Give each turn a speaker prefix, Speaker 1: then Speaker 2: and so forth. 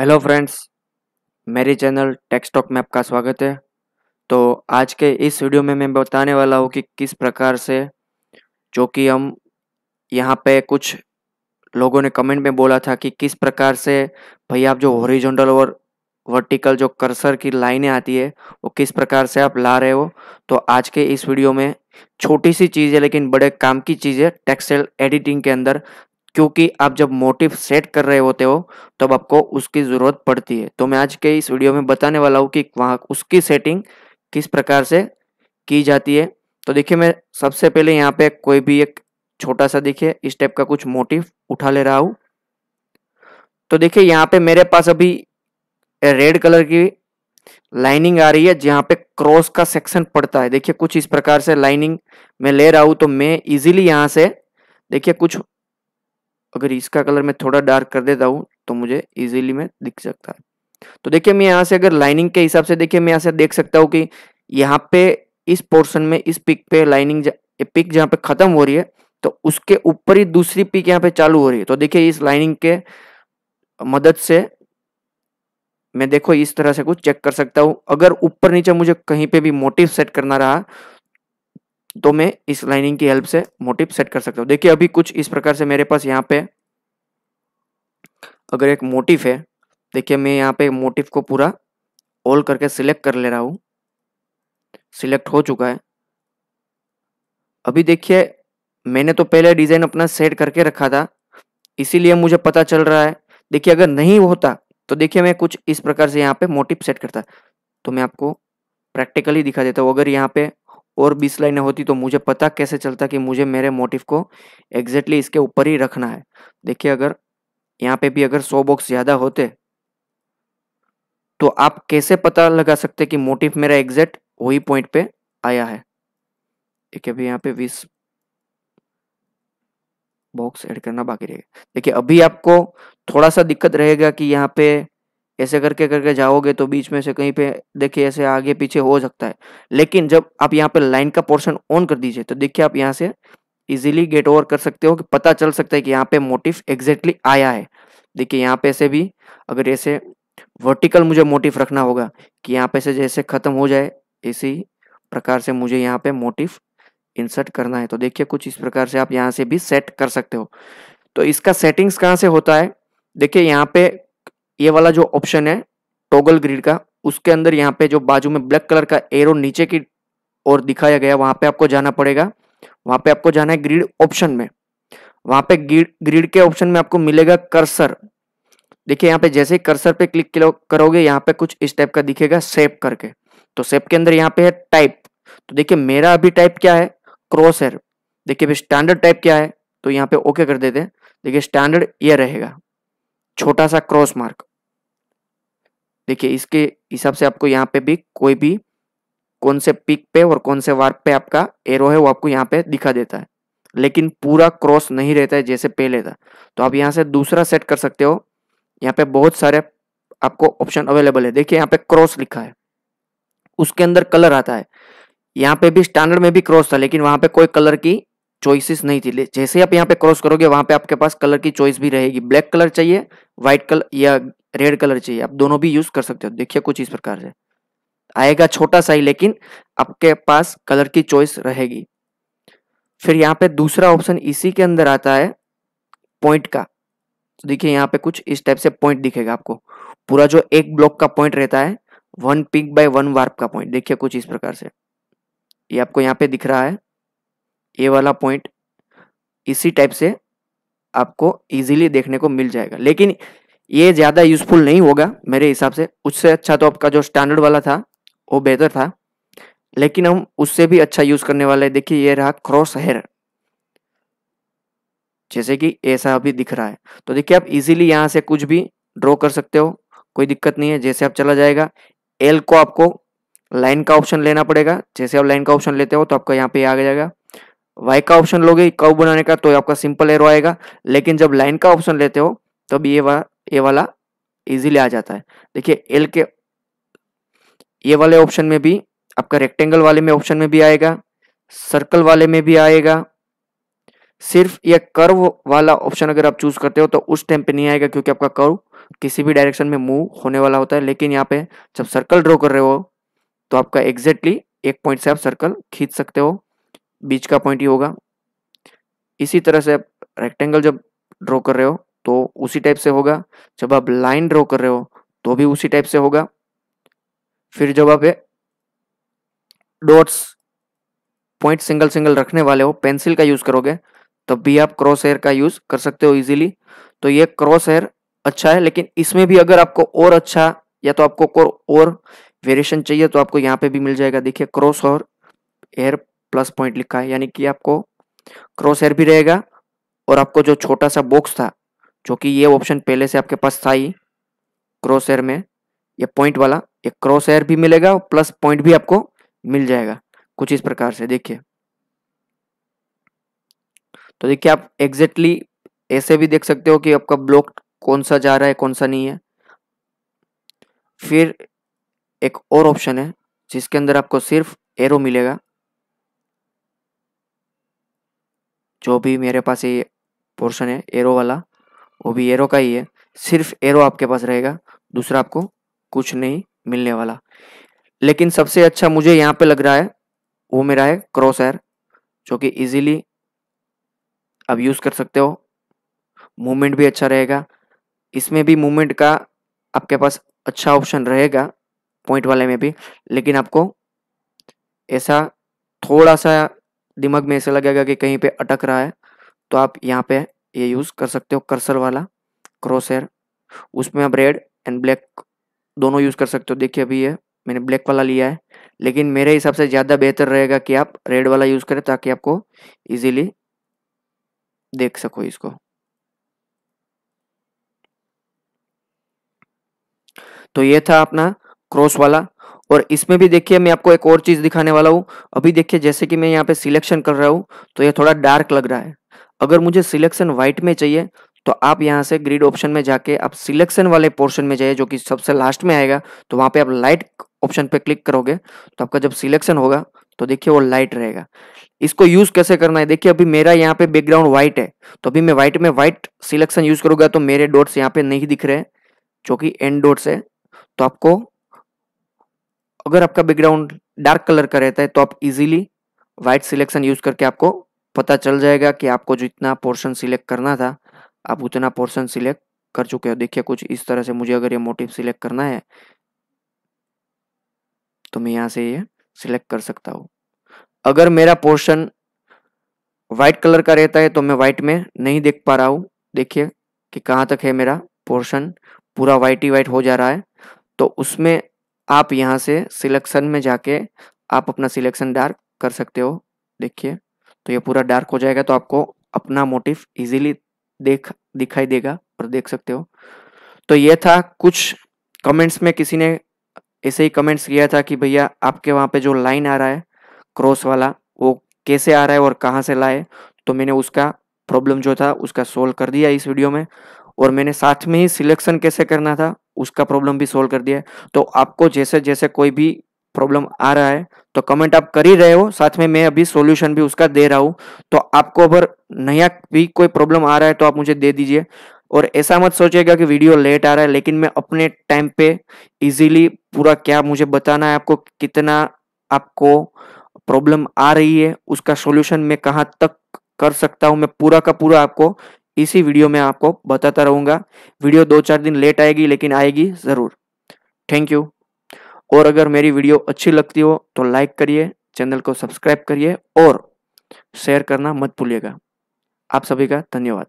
Speaker 1: hello friends मेरे channel टेक्सटॉक में आपका स्वागत है तो आज के इस वीडियो में मैं बताने वाला हूँ कि किस प्रकार से जो कि हम यहाँ पे कुछ लोगों ने कमेंट में बोला था कि किस प्रकार से भाई आप जो हॉरिजॉन्टल और वर्टिकल जो कर्सर की लाइनें आती है वो किस प्रकार से आप ला रहे हो तो आज के इस वीडियो में छोटी सी चीज़ है लेकिन बड़े काम की चीज़ है टेक्सटाइल एडिटिंग के अंदर क्योंकि आप जब मोटिव सेट कर रहे होते हो तब आपको उसकी ज़रूरत पड़ती है तो मैं आज के इस वीडियो में बताने वाला हूँ कि वहाँ उसकी सेटिंग किस प्रकार से की जाती है तो देखिए मैं सबसे पहले यहाँ पे कोई भी एक छोटा सा देखिए इस टाइप का कुछ मोटिव उठा ले रहा हूँ तो देखिए यहाँ पे मेरे पास अभी रेड कलर की लाइनिंग आ रही है जहाँ पे क्रॉस का सेक्शन पड़ता है देखिए कुछ इस प्रकार से लाइनिंग मैं ले रहा हूँ तो मैं इजीली यहाँ से देखिए कुछ अगर इसका कलर मैं थोड़ा डार्क कर देता हूँ तो मुझे इजीली में दिख सकता है तो देखिए मैं यहाँ से अगर लाइनिंग के हिसाब से देखिए मैं यहाँ से देख सकता हूँ कि यहाँ पे इस पोर्शन में इस पिक पे लाइनिंग पिक जहाँ पे खत्म हो रही है तो उसके ऊपर ही दूसरी पिक यहाँ पे चालू हो रही है तो देखिए इस लाइनिंग के मदद से मैं देखो इस तरह से कुछ चेक कर सकता हूँ अगर ऊपर नीचे मुझे कहीं पे भी मोटिव सेट करना रहा तो मैं इस लाइनिंग की हेल्प से मोटिव सेट कर सकता हूँ देखिए अभी कुछ इस प्रकार से मेरे पास यहाँ पे अगर एक मोटिव है देखिए मैं यहाँ पे मोटिव को पूरा ऑल करके सिलेक्ट कर ले रहा हूँ सिलेक्ट हो चुका है अभी देखिए मैंने तो पहले डिज़ाइन अपना सेट करके रखा था इसीलिए मुझे पता चल रहा है देखिए अगर नहीं होता तो देखिए मैं कुछ इस प्रकार से यहाँ पे मोटिव सेट करता तो मैं आपको प्रैक्टिकली दिखा देता हूँ अगर यहाँ पे और बीस लाइनें होती तो मुझे पता कैसे चलता कि मुझे मेरे मोटिव को एग्जैक्टली इसके ऊपर ही रखना है देखिए अगर यहाँ पे भी अगर सौ बॉक्स ज़्यादा होते तो आप कैसे पता लगा सकते कि मोटिव मेरा एग्जैक्ट वही पॉइंट पे आया है देखिए अभी यहाँ पे बीस बॉक्स ऐड करना बाकी रहेगा देखिए अभी आपको थोड़ा सा दिक्कत रहेगा कि यहाँ पे ऐसे करके करके जाओगे तो बीच में से कहीं पे देखिए ऐसे आगे पीछे हो सकता है लेकिन जब आप यहाँ पे लाइन का पोर्शन ऑन कर दीजिए तो देखिए आप यहाँ से इजीली गेट ओवर कर सकते हो कि पता चल सकता है कि यहाँ पे मोटिव एग्जैक्टली आया है देखिए यहाँ पे ऐसे भी अगर ऐसे वर्टिकल मुझे मोटिव रखना होगा कि यहाँ पे से जैसे ख़त्म हो जाए इसी प्रकार से मुझे यहाँ पे मोटिव इंसर्ट करना है तो देखिए कुछ इस प्रकार से आप यहाँ से भी सेट कर सकते हो तो इसका सेटिंग्स कहाँ से होता है देखिए यहाँ पे ये वाला जो ऑप्शन है टोगल ग्रिड का उसके अंदर यहाँ पे जो बाजू में ब्लैक कलर का एरो नीचे की और दिखाया गया वहां पे आपको जाना पड़ेगा वहां पे आपको जाना है ग्रिड ऑप्शन में वहां पे ग्रिड के ऑप्शन में आपको मिलेगा कर्सर देखिए यहाँ पे जैसे ही कर्सर पे क्लिक करोगे यहाँ पे कुछ इस टाइप का दिखेगा सेप करके तो सेप के अंदर यहाँ पे है टाइप तो देखिए मेरा अभी टाइप क्या है क्रॉस हेयर देखिये स्टैंडर्ड टाइप क्या है तो यहाँ पे ओके कर देते हैं देखिए स्टैंडर्ड ये रहेगा छोटा सा क्रॉस मार्क देखिए इसके हिसाब से आपको यहाँ पे भी कोई भी कौन से पिक पे और कौन से वार्प पे आपका एरो है वो आपको यहाँ पे दिखा देता है लेकिन पूरा क्रॉस नहीं रहता है जैसे पहले था तो आप यहाँ से दूसरा सेट कर सकते हो यहाँ पे बहुत सारे आपको ऑप्शन अवेलेबल है देखिए यहाँ पे क्रॉस लिखा है उसके अंदर कलर आता है यहाँ पे भी स्टैंडर्ड में भी क्रॉस था लेकिन वहां पे कोई कलर की चॉइसेस नहीं थी जैसे आप यहाँ पे क्रॉस करोगे वहां पे आपके पास कलर की चॉइस भी रहेगी ब्लैक कलर चाहिए व्हाइट कलर या रेड कलर चाहिए आप दोनों भी यूज कर सकते हो देखिए कुछ इस प्रकार से आएगा छोटा सा ही लेकिन आपके पास कलर की चॉइस रहेगी फिर यहाँ पे दूसरा ऑप्शन इसी के अंदर आता है पॉइंट का तो देखिए यहाँ पे कुछ इस टाइप से पॉइंट दिखेगा आपको पूरा जो एक ब्लॉक का पॉइंट रहता है one pick by one warp का पॉइंट देखिए कुछ इस प्रकार से ये आपको यहाँ पे दिख रहा है ये वाला पॉइंट इसी टाइप से आपको इजीली देखने को मिल जाएगा लेकिन ये ज़्यादा यूज़फुल नहीं होगा मेरे हिसाब से उससे अच्छा तो आपका जो स्टैंडर्ड वाला था वो बेहतर था लेकिन हम उससे भी अच्छा यूज़ करने वाले देखिए ये रहा क्रॉस हेयर जैसे कि ऐसा अभी दिख रहा है तो देखिए आप इजीली यहाँ से कुछ भी ड्रॉ कर सकते हो कोई दिक्कत नहीं है जैसे आप चला जाएगा एल को आपको लाइन का ऑप्शन लेना पड़ेगा जैसे आप लाइन का ऑप्शन लेते हो तो आपका यहाँ पे आ जाएगा वाई का ऑप्शन लोगे कर्व बनाने का तो आपका सिंपल एरो आएगा लेकिन जब लाइन का ऑप्शन लेते हो तब ये वा ये वाला इजीली आ जाता है देखिए एल के ये वाले ऑप्शन में भी आपका रेक्टेंगल वाले में ऑप्शन में भी आएगा सर्कल वाले में भी आएगा सिर्फ ये कर्व वाला ऑप्शन अगर आप चूज करते हो तो उस टाइम पे नहीं आएगा क्योंकि आपका कर्व किसी भी डायरेक्शन में मूव होने वाला होता है लेकिन यहाँ पे जब सर्कल ड्रॉ कर रहे हो तो आपका एग्जैक्टली एक पॉइंट से आप सर्कल खींच सकते हो बीच का पॉइंट ही होगा इसी तरह से आप रेक्टेंगल जब ड्रॉ कर रहे हो तो उसी टाइप से होगा जब आप लाइन ड्रॉ कर रहे हो तो भी उसी टाइप से होगा फिर जब आप डॉट्स पॉइंट सिंगल सिंगल रखने वाले हो पेंसिल का यूज करोगे तब भी आप क्रॉस हेयर का यूज कर सकते हो इजीली तो ये क्रॉस हेयर अच्छा है लेकिन इसमें भी अगर आपको और अच्छा या तो आपको और वेरिएशन चाहिए तो आपको यहाँ पे भी मिल जाएगा देखिए क्रॉस और हेयर प्लस पॉइंट लिखा है यानी कि आपको क्रॉस हेयर भी रहेगा और आपको जो छोटा सा बॉक्स था जो कि ये ऑप्शन पहले से आपके पास था ही क्रॉस हेयर में ये पॉइंट वाला एक क्रॉस हेयर भी मिलेगा और प्लस पॉइंट भी आपको मिल जाएगा कुछ इस प्रकार से देखिए तो देखिए आप एग्जैक्टली ऐसे भी देख सकते हो कि आपका ब्लॉक कौन सा जा रहा है कौन सा नहीं है फिर एक और ऑप्शन है जिसके अंदर आपको सिर्फ एरो मिलेगा जो भी मेरे पास ये पोर्शन है एरो वाला वो भी एरो का ही है सिर्फ एरो आपके पास रहेगा दूसरा आपको कुछ नहीं मिलने वाला लेकिन सबसे अच्छा मुझे यहाँ पे लग रहा है वो मेरा है क्रॉस एयर जो कि इजीली आप यूज़ कर सकते हो मूवमेंट भी अच्छा रहेगा इसमें भी मूवमेंट का आपके पास अच्छा ऑप्शन रहेगा पॉइंट वाले में भी लेकिन आपको ऐसा थोड़ा सा दिमाग में ऐसा लगेगा कि कहीं पे अटक रहा है तो आप यहाँ पे ये यूज़ कर सकते हो कर्सर वाला क्रॉस हेयर उसमें आप रेड एंड ब्लैक दोनों यूज़ कर सकते हो देखिए अभी ये मैंने ब्लैक वाला लिया है लेकिन मेरे हिसाब से ज़्यादा बेहतर रहेगा कि आप रेड वाला यूज़ करें ताकि आपको इजीली देख सको इसको तो ये था अपना क्रॉस वाला और इसमें भी देखिए मैं आपको एक और चीज़ दिखाने वाला हूँ अभी देखिए जैसे कि मैं यहाँ पे सिलेक्शन कर रहा हूँ तो ये थोड़ा डार्क लग रहा है अगर मुझे सिलेक्शन व्हाइट में चाहिए तो आप यहाँ से ग्रिड ऑप्शन में जाके आप सिलेक्शन वाले पोर्शन में जाइए जो कि सबसे लास्ट में आएगा तो वहाँ पे आप लाइट ऑप्शन पे क्लिक करोगे तो आपका जब सिलेक्शन होगा तो देखिए वो लाइट रहेगा इसको यूज़ कैसे करना है देखिए अभी मेरा यहाँ पे बैकग्राउंड व्हाइट है तो अभी मैं व्हाइट में व्हाइट सिलेक्शन यूज़ करूंगा तो मेरे डोट्स यहाँ पे नहीं दिख रहे जो कि एंड डॉट्स है तो आपको अगर आपका बैकग्राउंड डार्क कलर का रहता है तो आप इजीली वाइट सिलेक्शन यूज करके आपको पता चल जाएगा कि आपको जितना पोर्शन सिलेक्ट करना था आप उतना पोर्शन सिलेक्ट कर चुके हो देखिए कुछ इस तरह से मुझे अगर ये मोटिव सिलेक्ट करना है तो मैं यहाँ से ये सिलेक्ट कर सकता हूँ अगर मेरा पोर्शन व्हाइट कलर का रहता है तो मैं व्हाइट में नहीं देख पा रहा हूँ देखिए कि कहाँ तक है मेरा पोर्शन पूरा व्हाइट ही व्हाइट हो जा रहा है तो उसमें आप यहाँ से सिलेक्शन में जाके आप अपना सिलेक्शन डार्क कर सकते हो देखिए तो ये पूरा डार्क हो जाएगा तो आपको अपना मोटिव इजीली देख दिखाई देगा और देख सकते हो तो ये था कुछ कमेंट्स में किसी ने ऐसे ही कमेंट्स किया था कि भैया आपके वहाँ पे जो लाइन आ रहा है क्रॉस वाला वो कैसे आ रहा है और कहाँ से लाए तो मैंने उसका प्रॉब्लम जो था उसका सोल्व कर दिया इस वीडियो में और मैंने साथ में ही सिलेक्शन कैसे करना था उसका प्रॉब्लम भी सोल्व कर दिया है तो आपको जैसे जैसे कोई भी प्रॉब्लम आ रहा है तो कमेंट आप कर ही रहे हो साथ में मैं अभी सॉल्यूशन भी उसका दे रहा हूँ तो आपको अगर नया भी कोई प्रॉब्लम आ रहा है तो आप मुझे दे दीजिए और ऐसा मत सोचिएगा कि वीडियो लेट आ रहा है लेकिन मैं अपने टाइम पे इजीली पूरा क्या मुझे बताना है आपको कितना आपको प्रॉब्लम आ रही है उसका सॉल्यूशन मैं कहाँ तक कर सकता हूँ मैं पूरा का पूरा आपको इसी वीडियो में आपको बताता रहूँगा वीडियो दो चार दिन लेट आएगी लेकिन आएगी ज़रूर थैंक यू और अगर मेरी वीडियो अच्छी लगती हो तो लाइक करिए चैनल को सब्सक्राइब करिए और शेयर करना मत भूलिएगा आप सभी का धन्यवाद